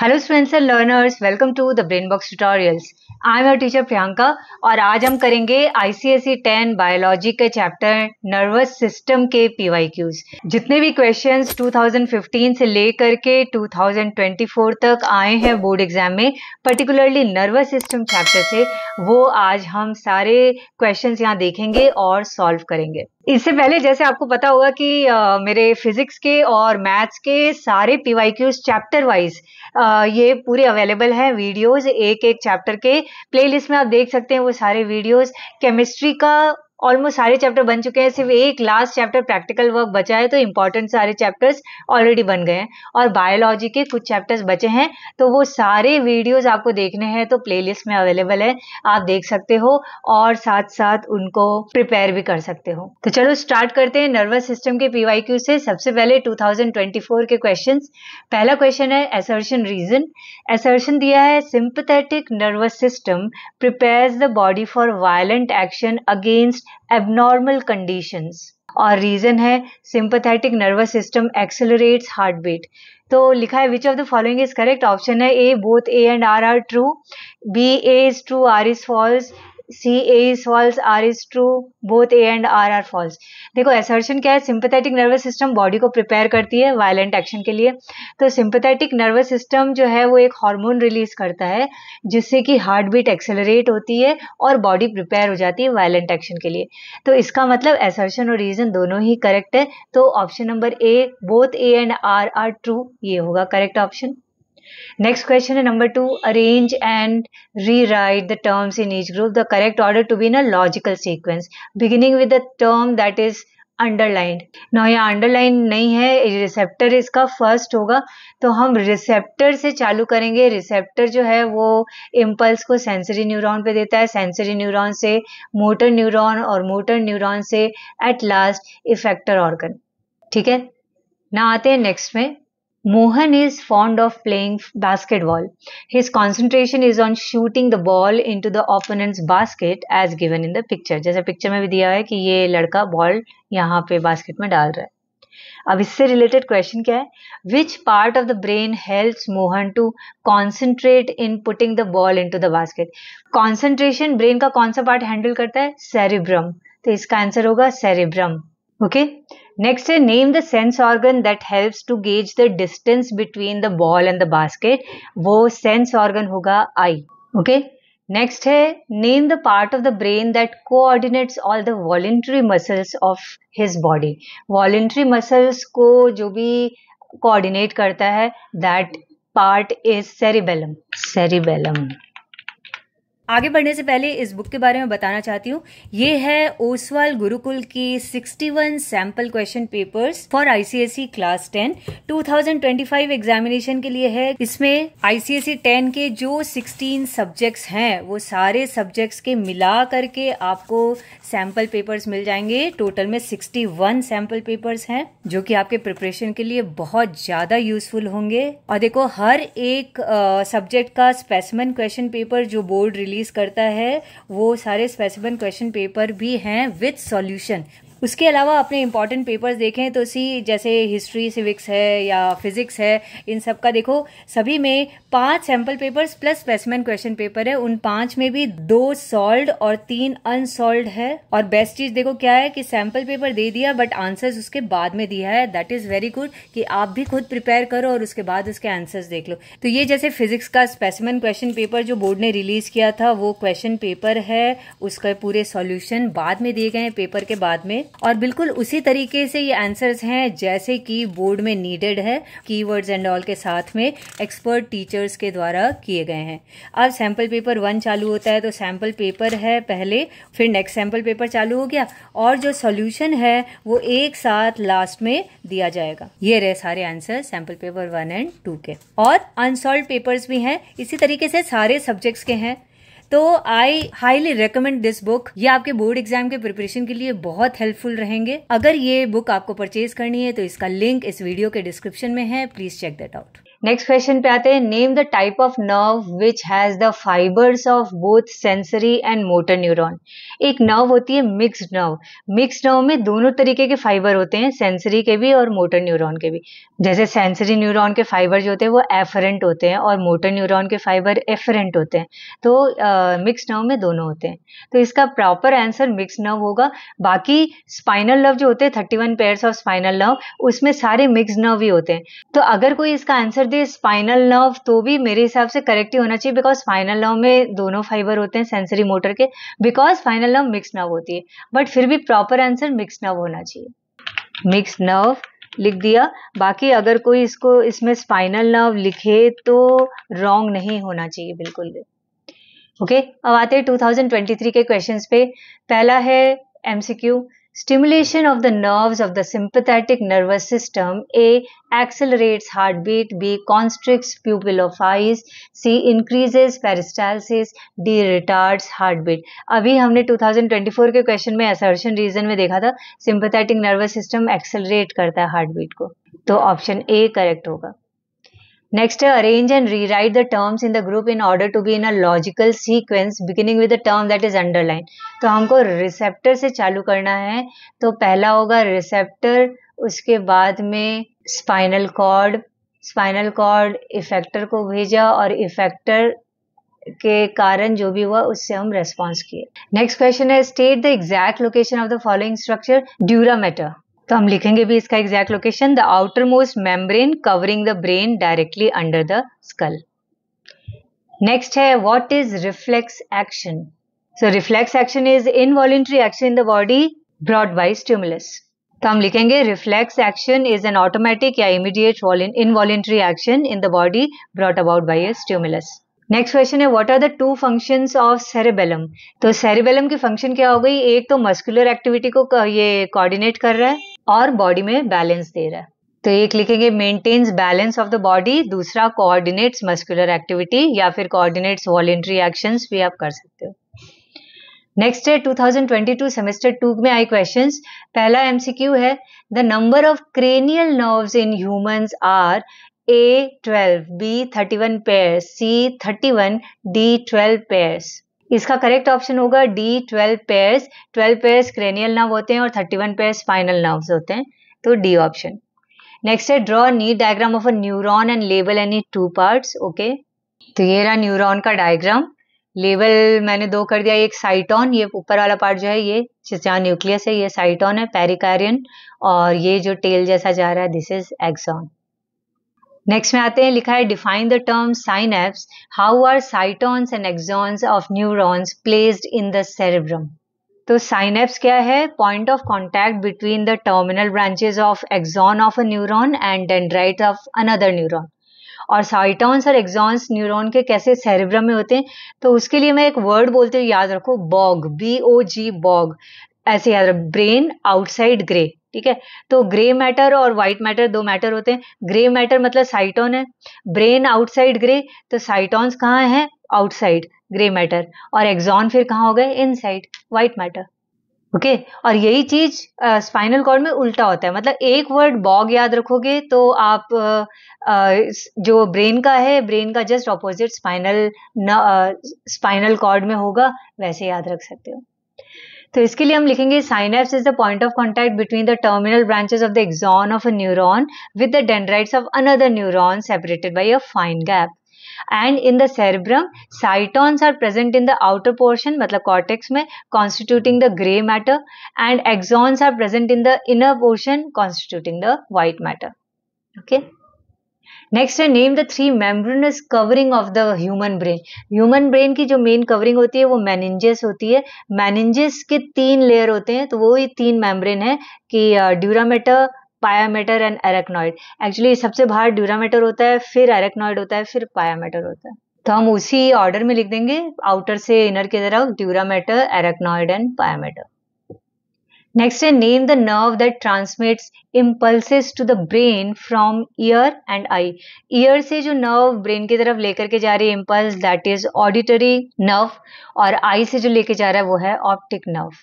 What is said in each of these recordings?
Hello students and learners welcome to the brain box tutorials I am your teacher Priyanka और आज हम करेंगे ICSE 10 biology के chapter nervous system के PYQs जितने भी क्वेश्चंस 2015 से लेकर के 2024 तक आए हैं बोर्ड एग्जाम में पर्टिकुलरली नर्वस सिस्टम चैप्टर से वो आज हम सारे क्वेश्चंस यहाँ देखेंगे और सॉल्व करेंगे इससे पहले जैसे आपको पता होगा कि आ, मेरे फिजिक्स के और मैथ्स के सारे P Y Qs chapter wise ये पूरे अवेलेबल हैं वीडियोस एक एक चैप्टर के प्लेलिस्ट में आप देख सकते हैं वो सारे वीडियोस केमिस्ट्री का ऑलमोस्ट सारे चैप्टर बन चुके हैं सिर्फ एक लास्ट चैप्टर प्रैक्टिकल वर्क बचा है तो इंपॉर्टेंट सारे चैप्टर्स ऑलरेडी बन गए हैं और बायोलॉजी के कुछ चैप्टर्स बचे हैं तो वो सारे वीडियोस आपको देखने हैं तो प्लेलिस्ट में अवेलेबल है आप देख सकते हो और साथ साथ उनको प्रिपेयर भी कर सकते हो तो चलो स्टार्ट करते हैं नर्वस सिस्टम के पी से सबसे पहले टू के क्वेश्चन पहला क्वेश्चन है एसर्शन रीजन एसर्शन दिया है sympathetic nervous system prepare the body for violent action against abnormal condition और रीजन है sympathetic nervous system accelerates heart beat तो लिखा है which of the following is correct option है A both A and R are true B A is true R is false C A is false R is true both A and R are false देखो assertion क्या है sympathetic nervous system body को prepare करती है violent action के लिए तो sympathetic nervous system जो है वो एक हार्मोन रिलीज करता है जिससे कि हार्ट बीट एक्सेलरेट होती है और बॉडी प्रिपेयर हो जाती है वायलेंट एक्शन के लिए तो इसका मतलब एसर्शन और रीजन दोनों ही करेक्ट है तो option number A both A and R are true ये होगा करेक्ट ऑप्शन नेक्स्ट क्वेश्चन है number two. Arrange and rewrite the terms in each group the correct order to be in a logical sequence beginning with the term that is underlined no यहाँ underline नहीं है receptor इसका first होगा तो हम receptor से चालू करेंगे रिसेप्टर जो है वो इम्पल्स को सेंसरी न्यूरॉन पे देता है सेंसरी न्यूरॉन से मोटर न्यूरॉन और मोटर न्यूरॉन से एट लास्ट इफेक्टर ऑर्गन ठीक है ना आते हैं नेक्स्ट में Mohan is fond of playing basketball. His concentration is on shooting the ball into the opponent's basket as given in the picture. जैसे picture में भी दिया है कि ये लड़का बॉल यहाँ पे बास्केट में डाल रहा है अब इससे रिलेटेड क्वेश्चन क्या है which part of the brain helps Mohan to concentrate in putting the ball into the basket concentration brain का कौन सा पार्ट हैंडल करता है सेरिब्रम तो इसका आंसर होगा सेरिब्रम ओके okay? नेक्स्ट है name the sense organ that helps to gauge the distance between the ball and the basket वो सेंस ऑर्गन होगा आई ओके नेक्स्ट है name the part of the brain that coordinates all the voluntary muscles of his body voluntary muscles को जो भी coordinate करता है that part is cerebellum cerebellum आगे बढ़ने से पहले इस बुक के बारे में बताना चाहती हूँ ये है ओसवाल गुरुकुल की 61 sample question papers for ICSE class 10 2025 examination के लिए है इसमें आईसीएसई 10 e के जो 16 सब्जेक्ट्स हैं वो सारे सब्जेक्ट्स के मिला करके आपको सैंपल पेपर्स मिल जाएंगे टोटल में 61 सैंपल पेपर्स हैं जो कि आपके प्रिपरेशन के लिए बहुत ज्यादा यूजफुल होंगे और देखो हर एक सब्जेक्ट का स्पेसमन क्वेश्चन पेपर जो बोर्ड रिलीज रिलीज़ करता है वो सारे स्पेसिफिक क्वेश्चन पेपर भी हैं विथ सॉल्यूशन उसके अलावा अपने इंपॉर्टेंट पेपर्स देखें तो सी जैसे हिस्ट्री सिविक्स है या फिजिक्स है इन सब का देखो सभी में पांच sample papers plus specimen question paper है उन पांच में भी दो सॉल्व और तीन अनसॉल्व है और बेस्ट चीज देखो क्या है कि सैम्पल पेपर दे दिया बट आंसर्स उसके बाद में दिया है दैट इज वेरी गुड कि आप भी खुद प्रिपेयर करो और उसके बाद उसके आंसर्स देख लो तो ये जैसे फिजिक्स का स्पेसिमन क्वेश्चन पेपर जो बोर्ड ने रिलीज किया था वो क्वेश्चन पेपर है उसका पूरे सोल्यूशन बाद में दिए गए पेपर के बाद में और बिल्कुल उसी तरीके से ये आंसर्स हैं जैसे कि बोर्ड में नीडेड है कीवर्ड्स एंड ऑल के साथ में एक्सपर्ट टीचर्स के द्वारा किए गए हैं अब सैंपल पेपर वन चालू होता है तो सैंपल पेपर है पहले फिर नेक्स्ट सैंपल पेपर चालू हो गया और जो सॉल्यूशन है वो एक साथ लास्ट में दिया जाएगा ये रहे सारे answer sample paper one and two के और अनसोल्व पेपर्स भी हैं इसी तरीके से सारे सब्जेक्ट्स के हैं तो I highly recommend this book ये आपके बोर्ड एग्जाम के प्रिपरेशन के लिए बहुत हेल्पफुल रहेंगे अगर ये बुक आपको परचेज करनी है तो इसका लिंक इस वीडियो के डिस्क्रिप्शन में है please check that out next question पे आते हैं name the type of nerve which has the fibres of both sensory and motor neuron एक नर्व होती है मिक्स्ड नर्व मिक्स्ड नर्व में दोनों तरीके के फाइबर होते हैं सेंसरी के भी और मोटर न्यूरॉन के भी जैसे सेंसरी न्यूरॉन के फाइबर जो होते हैं वो एफरेंट होते हैं और मोटर न्यूरोन के फाइबर एफरेंट होते हैं तो मिक्स uh, नर्व में दोनों होते हैं तो इसका प्रॉपर आंसर मिक्स नर्व होगा बाकी स्पाइनल नर्व जो होते हैं thirty one of spinal nerve उसमें सारे मिक्स नर्व ही होते हैं तो अगर कोई इसका आंसर दे स्पाइनल नर्व तो भी मेरे हिसाब से करेक्ट ही होना चाहिए बिकॉज स्पाइनल नर्व में दोनों फाइबर होते हैं सेंसरी मोटर के because spinal nerve mix nerve होती है बट फिर भी प्रॉपर आंसर मिक्स नर्व होना चाहिए मिक्स नर्व लिख दिया बाकी अगर कोई इसको इसमें स्पाइनल नर्व लिखे तो रॉन्ग नहीं होना चाहिए बिल्कुल भी ओके okay? अब आते हैं 2023 के क्वेश्चंस पे पहला है MCQ Stimulation of the nerves of the sympathetic nervous system A. Accelerates heartbeat B. Constricts pupil of eyes C. Increases peristalsis D. Retards heartbeat अभी हमने 2024 के क्वेश्चन में असर्शन रीजन में देखा था सिंपथेटिक नर्वस सिस्टम एक्सेलरेट करता है heart beat को तो ऑप्शन ए करेक्ट होगा Next, uh, arrange and rewrite the terms in the group in order to be in a logical sequence beginning with the term that is underlined. तो हमको receptor से चालू करना है तो पहला होगा रिसेप्टर उसके बाद में spinal cord spinal cord effector को भेजा और इफेक्टर के कारण जो भी हुआ उससे हम रेस्पॉन्स किए नेक्स्ट क्वेश्चन है state the exact location of the following structure dura mater तो हम लिखेंगे भी इसका exact location the outermost membrane covering the brain directly under the skull next है what is reflex action so reflex action is involuntary action in the body brought by stimulus तो हम लिखेंगे reflex action is an automatic या immediate involuntary action in the body brought about by a stimulus next question है what are the two functions of cerebellum तो cerebellum की function क्या हो गई एक तो मस्कुलर एक्टिविटी को ये कोऑर्डिनेट कर रहा है और बॉडी में बैलेंस दे रहा है तो एक लिखेंगे maintains balance of the body दूसरा कोऑर्डिनेट्स मस्कुलर एक्टिविटी या फिर कोऑर्डिनेट्स वॉलेंट्री एक्शन भी आप कर सकते हो नेक्स्ट है 2022 सेमेस्टर टू में आए क्वेश्चंस पहला एमसीक्यू है the number of cranial nerves in humans are A twelve B thirty one pair C thirty one D twelve pairs इसका करेक्ट ऑप्शन होगा D twelve pairs twelve pairs cranial nerve होते हैं और thirty one pairs final nerve होते हैं तो D option next है draw neat diagram of a neuron and label any two parts okay तो ये रहा न्यूरॉन का डायग्राम लेबल मैंने दो कर दिया एक साइटॉन ये ऊपर वाला पार्ट जो है ये जहाँ न्यूक्लियस है ये साइटॉन है पेरिकारियन और ये जो टेल जैसा जा रहा है दिस इज एक्सॉन नेक्स्ट में आते हैं लिखा है define the term synapse how are cytons and axons of neurons placed in the cerebrum तो साइनेप्स क्या है point of contact between the terminal branches of axon of a neuron and dendrite of another neuron और cytons और exons neuron के कैसे cerebrum में होते हैं तो उसके लिए मैं एक वर्ड बोलती हूँ याद रखो BOG B O G BOG ऐसे याद रखो ब्रेन आउटसाइड ग्रे ठीक है तो ग्रे मैटर और व्हाइट मैटर दो मैटर होते हैं ग्रे मैटर मतलब साइटोन है ब्रेन आउटसाइड ग्रे तो साइटोन्स कहाँ हैं आउटसाइड ग्रे मैटर और एग्जॉन फिर कहाँ हो गए inside white matter okay okay? और यही चीज स्पाइनल कॉर्ड में उल्टा होता है मतलब एक वर्ड बॉग याद रखोगे तो आप आ, आ, जो ब्रेन का है ब्रेन का just opposite spinal spinal cord में होगा वैसे याद रख सकते हो तो इसके लिए हम लिखेंगे synapse is the point of contact between the terminal branches of the axon of a neuron with the dendrites of another neuron separated by a fine gap and in the cerebrum cytons are present in the outer portion मतलब cortex में constituting the gray matter and axons are present in the inner portion constituting the white matter okay next है name the three membranes covering of the human brain human brain की जो main covering होती है वो मैनेंजेस होती है मैनेंजेस के तीन लेयर होते हैं तो वो ही तीन मेम्ब्रेन है कि dura mater pia mater and arachnoid actually सबसे बाहर ड्यूरामेटर होता है फिर एरेक्नॉइड होता है फिर पायामेटर होता है तो हम उसी ऑर्डर में लिख देंगे आउटर से इनर की तरफ dura mater arachnoid and pia mater Next, I name the nerve that transmits impulses to the brain from ear and eye. Ear से जो nerve brain की तरफ लेकर के जा रही है impulse that is auditory nerve और eye से जो लेके जा रहा है वो है optic nerve.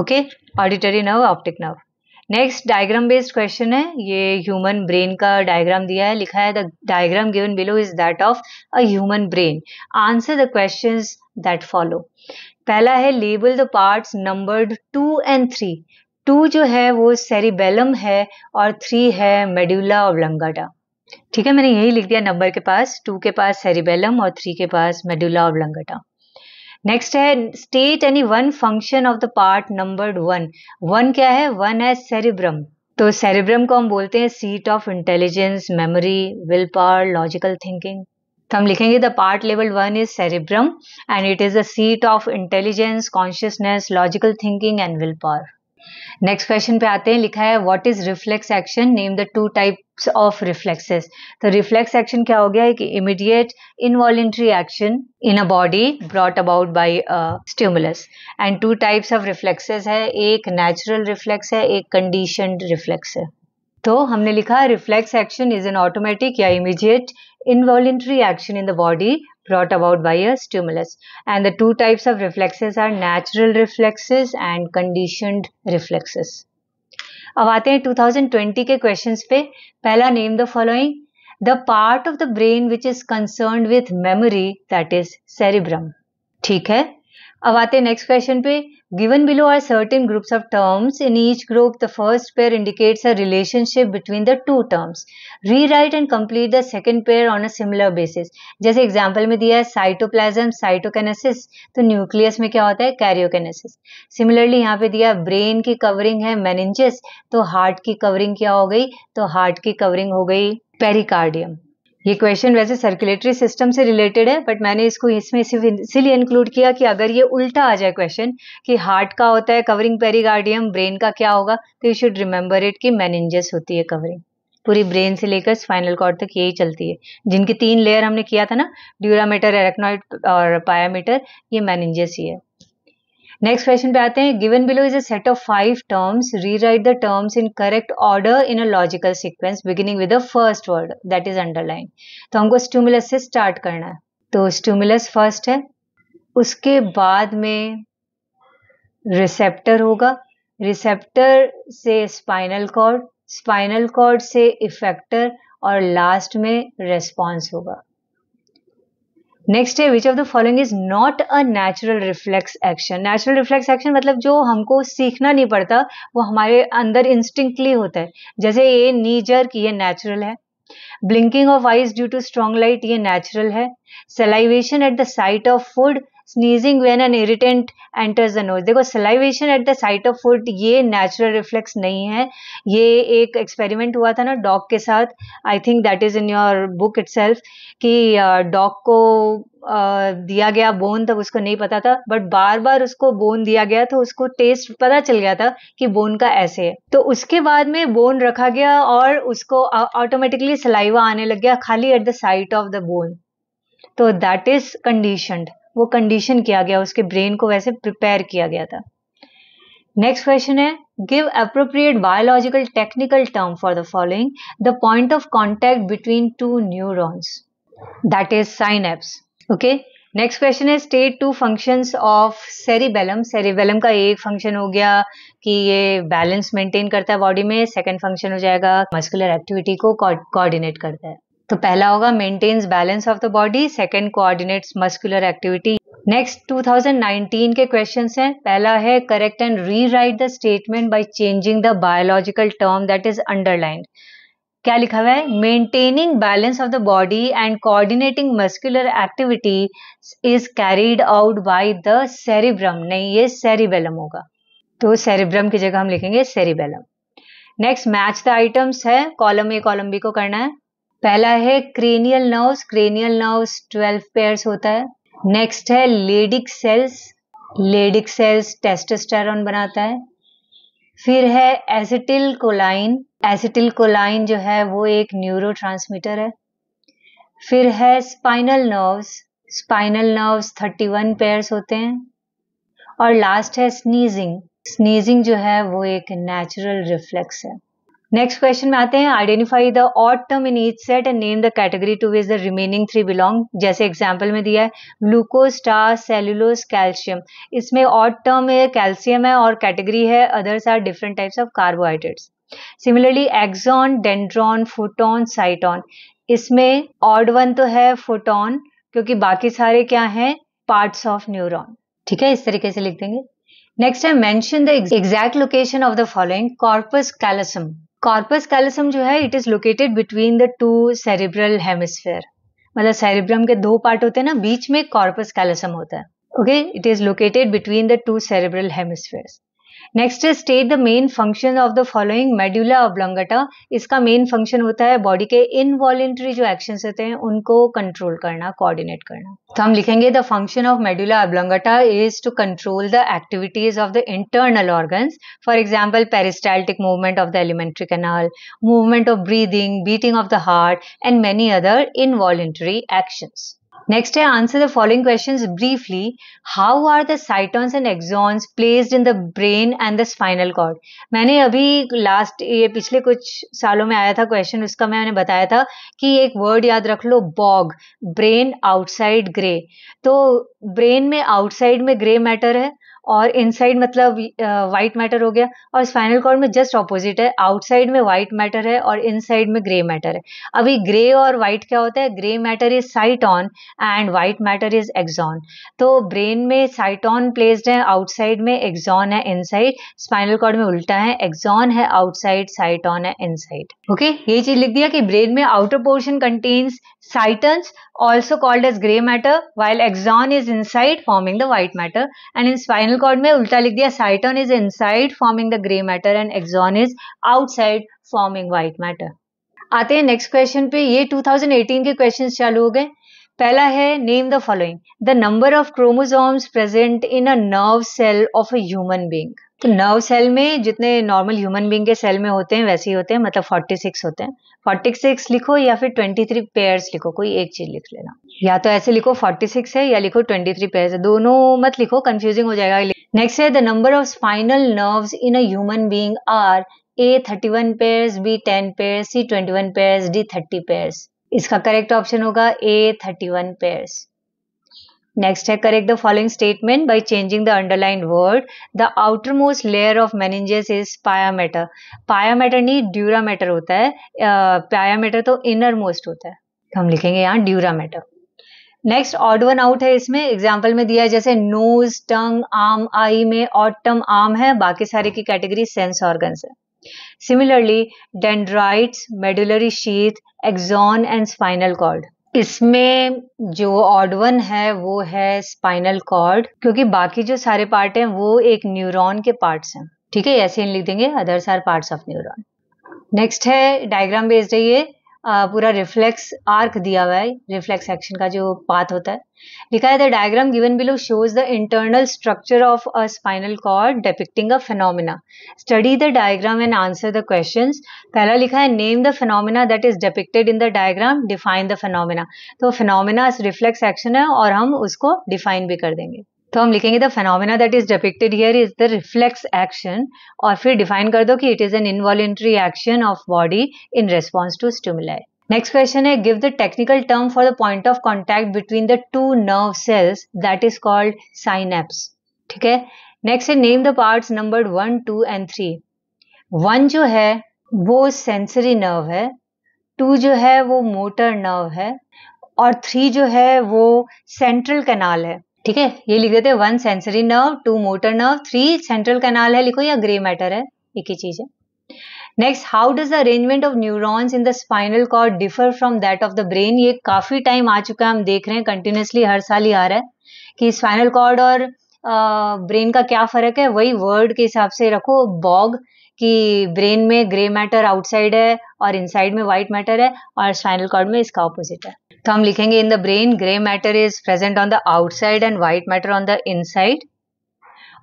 Okay, auditory nerve, optic nerve. Next diagram based question है ये ह्यूमन ब्रेन का डायग्राम दिया है लिखा है the diagram given below is that of a human brain answer the questions that follow पहला है label the parts numbered two and three two जो है वो सेरिबेलम है और थ्री है मेड्यूला ओब्लंगाटा ठीक है मैंने यही लिख दिया नंबर के पास टू के पास सेरिबेलम और थ्री के पास और ओब्लंगाटा नेक्स्ट है state any one function of the part numbered one one क्या है वन है सेरिब्रम तो सेरिब्रम को हम बोलते हैं seat of intelligence memory will power logical thinking तो हम लिखेंगे द पार्ट लेवल one is cerebrum and it is the seat of intelligence consciousness logical thinking and will power next question पे आते हैं लिखा है what is reflex action name the two types of reflexes तो रिफ्लेक्स एक्शन क्या हो गया एक immediate involuntary action in a body brought about by stimulus and to types of reflexes है एक नेचुरल रिफ्लेक्स है एक कंडीशनड रिफ्लेक्स है तो हमने लिखा reflex action is an automatic या immediate involuntary action in the body brought about by a stimulus. And the two types of reflexes are natural reflexes and conditioned reflexes. अब आते हैं 2020 के क्वेश्चंस पे पहला name the following the part of the brain which is concern with memory that is cerebrum ठीक है अब आते हैं नेक्स्ट क्वेश्चन पे given below are certain groups of terms in each group the first pair indicates a relationship between the two terms rewrite and complete the second pair on a similar basis जैसे example में दिया है cytoplasm साइटोकेनेसिस तो nucleus में क्या होता है कैरियोकेनेसिस similarly यहाँ पे दिया ब्रेन की कवरिंग है मेनिंजिस तो हार्ट की कवरिंग क्या हो गई तो हार्ट की कवरिंग हो गई पेरिकार्डियम ये क्वेश्चन वैसे सर्कुलेटरी सिस्टम से रिलेटेड है बट मैंने इसको इसमें सिर्फ इसीलिए इंक्लूड किया कि अगर ये उल्टा आ जाए क्वेश्चन कि हार्ट का होता है कवरिंग पेरिगार्डियम ब्रेन का क्या होगा तो यू शुड रिमेंबर इट कि मैनेंजस होती है कवरिंग पूरी ब्रेन से लेकर स्पाइनल कॉर्ड तक यही चलती है जिनकी तीन लेयर हमने किया था ना ड्यूरामीटर एरेक्नॉइड और पायामीटर ये मैनेंजस ही है नेक्स्ट क्वेश्चन पे आते हैं given below is a set of five terms rewrite the terms in correct order in a logical sequence beginning with the first word that is underline तो हमको stimulus से start करना है तो स्टूमुलस फर्स्ट है उसके बाद में रिसेप्टर होगा रिसेप्टर से स्पाइनल कॉर्ड स्पाइनल कॉर्ड से इफेक्टर और लास्ट में रेस्पॉन्स होगा नेक्स्ट है which of the following is not a natural reflex action natural reflex action मतलब जो हमको सीखना नहीं पड़ता वो हमारे अंदर इंस्टिंक्टली होता है जैसे ये नीजर ये नेचुरल है blinking of eyes due to strong light ये नेचुरल है salivation at the sight of food sneezing when an irritant enters the nose देखो salivation at the sight of food ये नेचुरल रिफ्लेक्स नहीं है ये एक एक्सपेरिमेंट हुआ था ना डॉग के साथ I think that is in your book it कि डॉग uh, को uh, दिया गया बोन तब उसको नहीं पता था बट बार बार उसको बोन दिया गया तो उसको टेस्ट पता चल गया था कि बोन का ऐसे है तो उसके बाद में बोन रखा गया और उसको ऑटोमेटिकली सलाइवा आने लग गया खाली at the sight of the bone तो दैट इज कंडीशनड वो कंडीशन किया गया उसके ब्रेन को वैसे प्रिपेयर किया गया था नेक्स्ट क्वेश्चन है appropriate biological technical term for the following the point of contact between two neurons that is synapse okay next question है state two functions of cerebellum cerebellum का एक function हो गया कि ये बैलेंस मेंटेन करता है बॉडी में सेकंड फंक्शन हो जाएगा मस्कुलर एक्टिविटी को कोऑर्डिनेट करता है तो पहला होगा maintains balance of the body second coordinates muscular activity next 2019 के क्वेश्चंस हैं पहला है correct and rewrite the statement by changing the biological term that is underlined क्या लिखा हुआ है maintaining balance of the body and coordinating muscular activity is carried out by the cerebrum नहीं ये सेरिबेलम होगा तो सेरिब्रम की जगह हम लिखेंगे cerebellum next match the items है कॉलम ए कॉलम बी को करना है पहला है cranial nerves cranial nerves twelve pairs होता है नेक्स्ट है Leydig cells Leydig cells testosterone बनाता है फिर है एसिटिल कोलाइन एसिटिल कोलाइन जो है वो एक न्यूरो है फिर है spinal nerves spinal nerves 31 pairs होते हैं और लास्ट है स्नीजिंग स्नीजिंग जो है वो एक नेचुरल रिफ्लेक्स है नेक्स्ट क्वेश्चन में आते हैं identify the odd term in each set and name the category to which the remaining three belong जैसे एग्जांपल में दिया है ग्लूकोज स्टार सेलुलोज कैल्शियम इसमें ऑट टर्म है कैल्शियम है और कैटेगरी है others are different types of carbohydrates similarly axon dendron photon cyton इसमें ऑड वन तो है फोटोन क्योंकि बाकी सारे क्या हैं पार्ट्स ऑफ न्यूरोन ठीक है इस तरीके से लिख देंगे नेक्स्ट है mention the exact location of the following corpus callosum corpus callosum जो है it is located between the two cerebral hemisphere मतलब सेरिब्रम के दो पार्ट होते हैं ना बीच में कॉर्पस कैलिसम होता है okay it is located between the two cerebral hemisphere next है state the main function of the following medulla oblongata इसका मेन फंक्शन होता है बॉडी के इनवॉलेंट्री जो एक्शन होते हैं उनको कंट्रोल करना कोऑर्डिनेट करना तो हम लिखेंगे the function of medulla oblongata is to control the activities of the internal organs for example peristaltic movement of the alimentary canal movement of breathing beating of the heart and many other involuntary actions Next I answer the following questions briefly. How are the cytons and axons placed in the brain and the spinal cord? मैंने अभी last ये पिछले कुछ सालों में आया था question उसका मैंने बताया था कि एक वर्ड याद रख लो बॉग ब्रेन आउटसाइड ग्रे तो ब्रेन में आउटसाइड में ग्रे मैटर है और इनसाइड मतलब वाइट मैटर हो गया और स्पाइनल कॉर्ड में जस्ट ऑपोजिट है आउटसाइड में वाइट मैटर है और इनसाइड में ग्रे मैटर है अभी ग्रे और वाइट क्या होता है grey matter is cyton and white matter is axon तो ब्रेन में साइटॉन प्लेस्ड है आउटसाइड में एक्सॉन है इनसाइड स्पाइनल कॉर्ड में उल्टा है एक्सॉन है आउटसाइड साइटॉन है इनसाइड ओके ये चीज लिख दिया कि ब्रेन में outer portion contains cytons also called as grey matter while axon is inside forming the white matter and in spinal cord में उल्टा लिख दिया cyton is inside forming the grey matter and axon is outside forming white matter आते हैं next question पे ये 2018 के questions चालू हो गए पहला है name the following the number of chromosomes present in a nerve cell of a human being तो नर्व सेल में जितने नॉर्मल ह्यूमन बींग के सेल में होते हैं वैसे ही होते हैं मतलब फोर्टी सिक्स होते हैं फोर्टी सिक्स लिखो या फिर ट्वेंटी थ्री पेयर्स लिखो कोई एक चीज लिख लेना या तो ऐसे लिखो फोर्टी सिक्स है या लिखो ट्वेंटी थ्री पेयर्स है दोनों मत लिखो कंफ्यूजिंग हो जाएगा नेक्स्ट है the number of spinal nerve in a human are A thirty one pairs B ten pairs C twenty one pairs D thirty pairs इसका करेक्ट ऑप्शन होगा A thirty one pairs next है correct the following statement by changing the underline word the outermost layer of meninges is pia mater नहीं dura mater होता है pia uh, mater तो innermost होता है हम लिखेंगे यहाँ dura mater next odd one out है इसमें एग्जाम्पल में दिया है जैसे नोज टंग आम आई में ऑटम आम है बाकी सारे की कैटेगरी सेंस ऑर्गन है similarly dendrites medullary sheath axon and spinal cord इसमें जो ऑड वन है वो है स्पाइनल कॉर्ड क्योंकि बाकी जो सारे पार्ट हैं वो एक न्यूरॉन के पार्ट्स हैं ठीक है ऐसे ही लिख देंगे others are parts of neuron next है डायग्राम बेस्ड है ये पूरा रिफ्लेक्स आर्क दिया हुआ है रिफ्लेक्स एक्शन का जो पाथ होता है लिखा है the diagram given below shows the internal structure of a spinal cord depicting a phenomena study the diagram and answer the question पहला लिखा है name the phenomena that is depicted in the diagram define the phenomena तो phenomena reflex action है और हम उसको define भी कर देंगे तो हम लिखेंगे the phenomena that is depicted here is the reflex action और फिर डिफाइन कर दो कि it is an involuntary action of body in response to stimuli next question है give the technical term for the point of contact between the two nerve cells that is called synapse ठीक है next है name the part number one two and three one जो है वो sensory nerve है to जो है वो मोटर नर्व है और थ्री जो है वो सेंट्रल कैनाल है ठीक है ये लिख देते हैं one sensory nerve two motor nerve three central canal है लिखो या ग्रे मैटर है एक ही चीज है next how does the arrangement of neurons in the spinal cord differ from that of the brain ये काफी टाइम आ चुका है हम देख रहे हैं कंटिन्यूसली हर साल ही आ रहा है कि स्पाइनल कॉर्ड और ब्रेन का क्या फर्क है वही वर्ड के हिसाब से रखो बॉग कि ब्रेन में ग्रे मैटर आउटसाइड है और इनसाइड में व्हाइट मैटर है और स्पाइनल कॉर्ड में इसका ऑपोजिट है तो हम लिखेंगे in the brain grey matter is present on the outside and white matter on the inside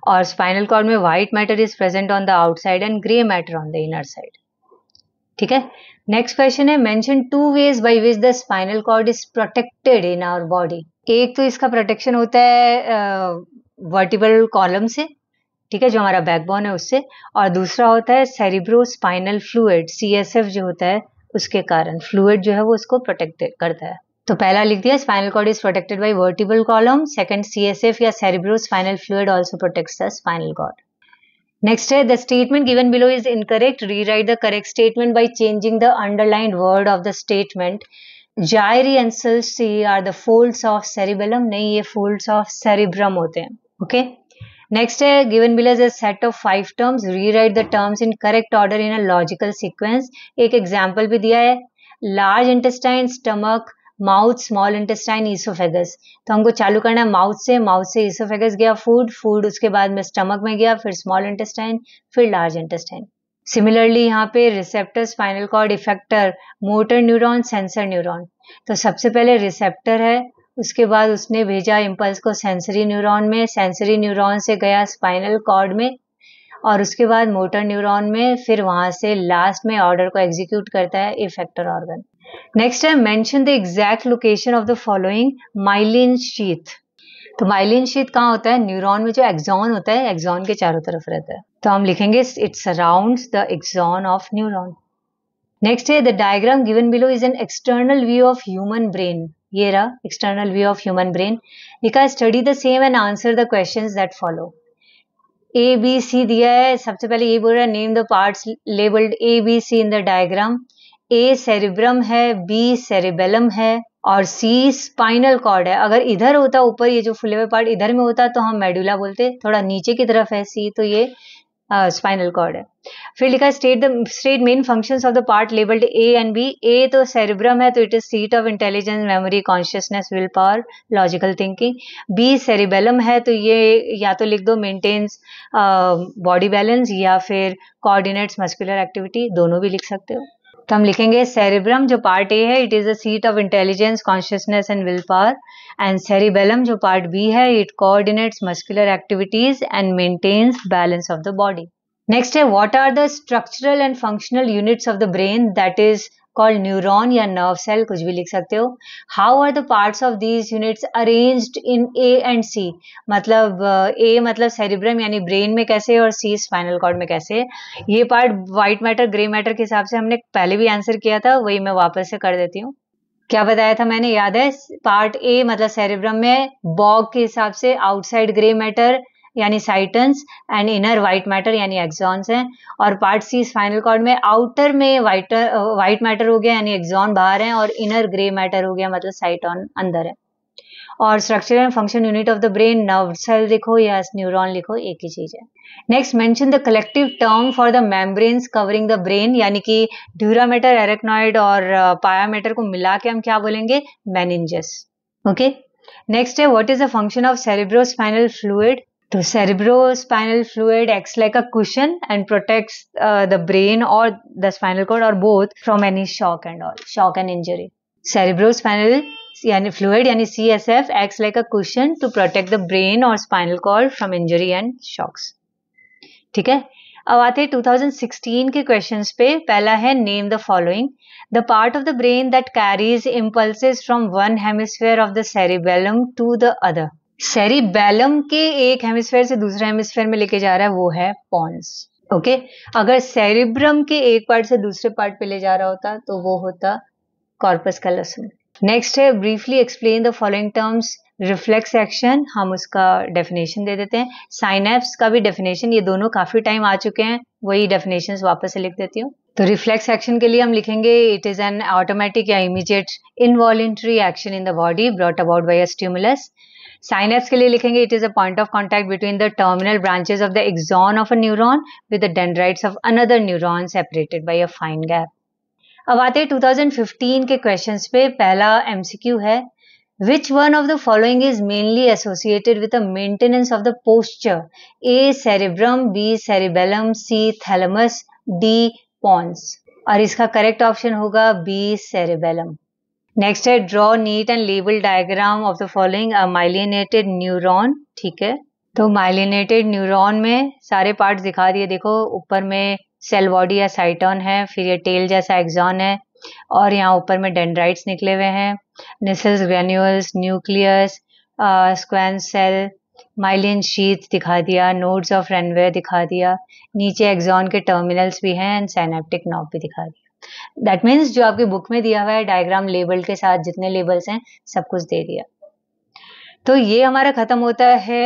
और स्पाइनल कॉर्ड में white matter is present on the outside and grey matter on the inner side ठीक है next question है mention two ways by which the spinal cord is protected in our body एक तो इसका protection होता है vertebral column से ठीक है जो हमारा बैकबोन है उससे और दूसरा होता है सेरिब्रो स्पाइनल फ्लूड सी जो होता है उसके कारण फ्लूड जो है वो उसको प्रोटेक्ट करता है तो पहला लिख दिया spinal cord is protected by vertebral column second CSF या cerebrospinal fluid also protect the spinal cord next है the statement given below is incorrect rewrite the correct statement by changing the underline word of the statement gyri and सी are the folds of cerebellum नहीं ये folds of cerebrum होते हैं okay next है given below is a set of five terms rewrite the terms in correct order in a logical sequence एक example भी दिया है large intestine stomach mouth small intestine oesophagus तो हमको चालू करना है माउथ से माउथ से ईसोफेगस गया फूड फूड उसके बाद में स्टमक में गया फिर स्मॉल इंटेस्टाइन फिर लार्ज इंटेस्टाइन सिमिलरली यहाँ पे receptor spinal cord effector motor neuron sensor neuron तो सबसे पहले रिसेप्टर है उसके बाद उसने भेजा इम्पल्स को सेंसरी न्यूरॉन में सेंसरी न्यूरॉन से गया स्पाइनल कॉर्ड में और उसके बाद मोटर न्यूरॉन में फिर वहां से लास्ट में ऑर्डर को एग्जीक्यूट करता है इफेक्टर ऑर्गन नेक्स्ट है mention the exact location of the following myelin sheath तो माइलिन शीत कहाँ होता है न्यूरॉन में जो एक्सॉन होता है एक्सॉन के चारों तरफ रहता है तो हम लिखेंगे it surround the axon of neuron next है the diagram given below is an external view of human brain ये रहा external view of human brain लिखा study the same and answer the question that follow A B C दिया है सबसे पहले ये बोल रहा है name the parts labelled A B C in the diagram A cerebrum है बी सेरिबेलम है और सी स्पाइनल कॉर्ड है अगर इधर होता ऊपर ये जो फुले हुए पार्ट इधर में होता तो हम मेडुला बोलते थोड़ा नीचे की तरफ है सी तो ये स्पाइनल uh, कॉर्ड है फिर लिखा state the state main functions of the part labelled A and B A तो सेरिब्रम है तो it is seat of intelligence memory consciousness will power logical thinking B cerebellum है तो ये या तो लिख दो मेंटेन्स बॉडी बैलेंस या फिर कोऑर्डिनेट्स मस्कुलर एक्टिविटी दोनों भी लिख सकते हो तो हम लिखेंगे सेरिब्रम जो पार्ट ए है it is the seat of intelligence consciousness and will power and cerebellum जो पार्ट बी है it coordinates muscular activities and maintains balance of the body next है what are the structural and functional units of the brain that is called neuron या nerve cell कुछ भी लिख सकते हो how are the parts of these units arranged in A and C मतलब A uh, मतलब cerebrum यानी brain में कैसे और सी स्पाइनल कॉर्ड में कैसे ये part white matter grey matter के हिसाब से हमने पहले भी आंसर किया था वही मैं वापस से कर देती हूँ क्या बताया था मैंने याद है पार्ट ए मतलब सेरेब्रम में बॉग के हिसाब से आउटसाइड ग्रे मैटर यानी cytons and inner white matter यानी एक्सॉन्स हैं और पार्ट सी स्पाइनल कॉर्ड में आउटर में व्हाइट व्हाइट मैटर हो गया यानी एक्सॉन बाहर है और इनर ग्रे मैटर हो गया मतलब साइटॉन अंदर है और structure and function unit of the brain nerve cell लिखो या न्यूरोन लिखो एक ही चीज है next mention the collective term for the membranes covering the brain यानी कि ड्यूरामेटर एरेक्नॉइड और पायामेटर को मिला के हम क्या बोलेंगे मैनिंजस ओके नेक्स्ट है what is the function of cerebrospinal fluid तो cerebrospinal fluid acts like a cushion and protect the brain और द स्पाइनल कोड और both from any shock and all shock and injury cerebrospinal यानी fluid यानी C S F acts like a cushion to protect the brain और spinal cord from injury and shocks ठीक है अब आते हैं 2016 के क्वेश्चंस पे पहला है name the following the part of the brain that carries impulses from one hemisphere of the cerebellum to the other cerebellum के एक हेमिस्फेयर से दूसरे हेमिस्फेयर में लेके जा रहा है वो है पॉन्स ओके okay? अगर सेरिब्रम के एक पार्ट से दूसरे पार्ट पे ले जा रहा होता तो वो होता कॉर्पस का लसन नेक्स्ट है briefly explain the following terms reflex action हम उसका डेफिनेशन दे देते हैं साइनेप्स का भी डेफिनेशन ये दोनों काफी टाइम आ चुके हैं वही डेफिनेशन वापस से लिख देती हूँ तो रिफ्लेक्स एक्शन के लिए हम लिखेंगे इट इज एन ऑटोमेटिक या immediate involuntary action in the body brought about by a stimulus synapse के लिए लिखेंगे it is a point of contact between the terminal branches of the axon of a neuron with the dendrites of another neuron separated by a fine gap अब आते हैं 2015 के questions पे पहला MCQ है which one of the following is mainly associated with the maintenance of the posture A cerebrum B cerebellum C thalamus D pons और इसका correct option होगा बी सेरेबेलम नेक्स्ट है draw neat and label diagram of the following myelinated neuron ठीक है तो myelinated neuron में सारे part दिखा दिए देखो ऊपर में सेल बॉडी या साइटॉन है फिर ये टेल जैसा एग्जॉन है और यहाँ ऊपर में डेंड्राइट्स निकले हुए हैं Nissl's granules nucleus Schwann cell myelin sheath दिखा दिया नोड्स ऑफ रनवे दिखा दिया नीचे एग्जॉन के टर्मिनल्स भी हैं एंड सैनेप्टिक नॉप भी दिखा दिया दैट मीन्स जो आपके बुक में दिया हुआ है डायग्राम लेबल के साथ जितने लेबल्स हैं सब कुछ दे दिया तो ये हमारा खत्म होता है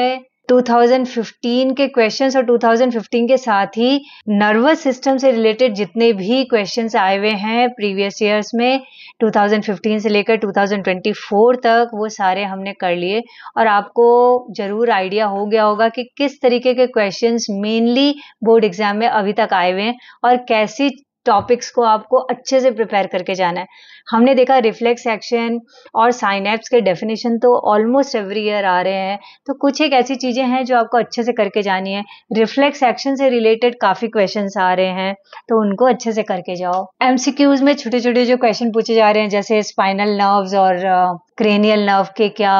2015 के क्वेश्चंस और 2015 के साथ ही नर्वस सिस्टम से रिलेटेड जितने भी क्वेश्चंस आए हुए हैं प्रीवियस ईयर्स में 2015 से लेकर 2024 तक वो सारे हमने कर लिए और आपको ज़रूर आइडिया हो गया होगा कि किस तरीके के क्वेश्चंस मेनली बोर्ड एग्ज़ाम में अभी तक आए हुए हैं और कैसी टॉपिक्स को आपको अच्छे से प्रिपेयर करके जाना है हमने देखा रिफ्लेक्स एक्शन और साइनेप्स के डेफिनेशन तो ऑलमोस्ट एवरी ईयर आ रहे हैं तो कुछ एक ऐसी चीज़ें हैं जो आपको अच्छे से करके जानी है रिफ्लेक्स एक्शन से रिलेटेड काफ़ी क्वेश्चन आ रहे हैं तो उनको अच्छे से करके जाओ एम में छोटे छोटे जो क्वेश्चन पूछे जा रहे हैं जैसे स्पाइनल नर्व और क्रेनियल uh, नर्व के क्या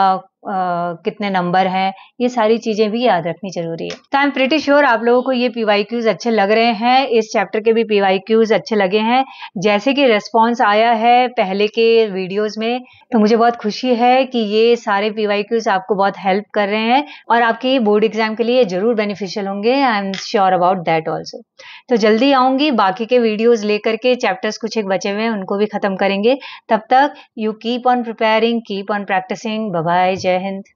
कितने नंबर हैं ये सारी चीज़ें भी याद रखनी जरूरी है तो आई एम प्रिटी श्योर आप लोगों को ये पीवाई क्यूज़ अच्छे लग रहे हैं इस चैप्टर के भी पी वाई क्यूज़ अच्छे लगे हैं जैसे कि रेस्पॉन्स आया है पहले के वीडियोज़ में तो मुझे बहुत खुशी है कि ये सारे पी वाई क्यूज़ आपको बहुत हेल्प कर रहे हैं और आपके बोर्ड एग्जाम के लिए ज़रूर बेनिफिशियल होंगे I am sure about that also तो जल्दी आऊंगी बाकी के वीडियोज़ लेकर के चैप्टर्स कुछ एक बचे हुए हैं उनको भी ख़त्म करेंगे तब तक you keep on preparing keep on practising bye bye जय जय हिंद